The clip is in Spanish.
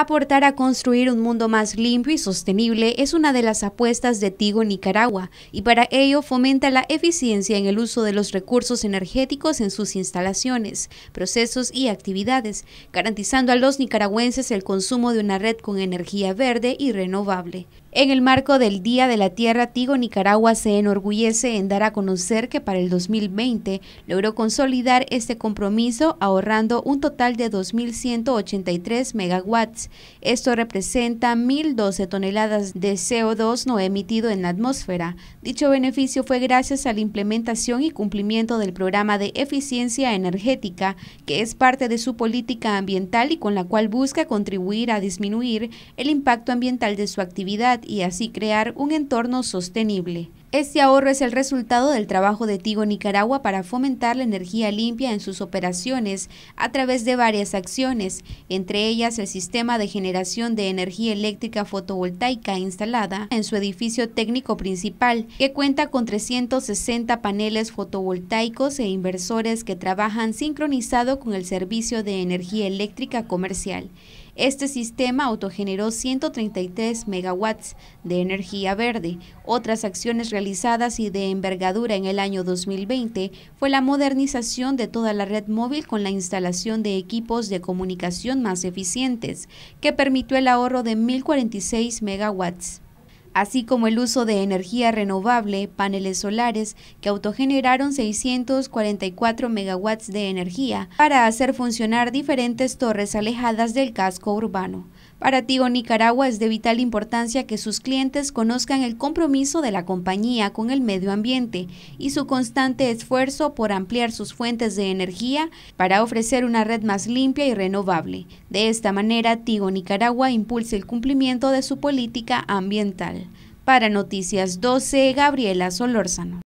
Aportar a construir un mundo más limpio y sostenible es una de las apuestas de Tigo Nicaragua y para ello fomenta la eficiencia en el uso de los recursos energéticos en sus instalaciones, procesos y actividades, garantizando a los nicaragüenses el consumo de una red con energía verde y renovable. En el marco del Día de la Tierra, Tigo Nicaragua se enorgullece en dar a conocer que para el 2020 logró consolidar este compromiso ahorrando un total de 2.183 megawatts esto representa 1.012 toneladas de CO2 no emitido en la atmósfera. Dicho beneficio fue gracias a la implementación y cumplimiento del programa de eficiencia energética, que es parte de su política ambiental y con la cual busca contribuir a disminuir el impacto ambiental de su actividad y así crear un entorno sostenible. Este ahorro es el resultado del trabajo de Tigo Nicaragua para fomentar la energía limpia en sus operaciones a través de varias acciones, entre ellas el sistema de generación de energía eléctrica fotovoltaica instalada en su edificio técnico principal, que cuenta con 360 paneles fotovoltaicos e inversores que trabajan sincronizado con el servicio de energía eléctrica comercial. Este sistema autogeneró 133 megawatts de energía verde. Otras acciones realizadas y de envergadura en el año 2020 fue la modernización de toda la red móvil con la instalación de equipos de comunicación más eficientes, que permitió el ahorro de 1.046 megawatts así como el uso de energía renovable, paneles solares, que autogeneraron 644 megawatts de energía para hacer funcionar diferentes torres alejadas del casco urbano. Para Tigo Nicaragua es de vital importancia que sus clientes conozcan el compromiso de la compañía con el medio ambiente y su constante esfuerzo por ampliar sus fuentes de energía para ofrecer una red más limpia y renovable. De esta manera, Tigo Nicaragua impulsa el cumplimiento de su política ambiental. Para Noticias 12, Gabriela Solórzano.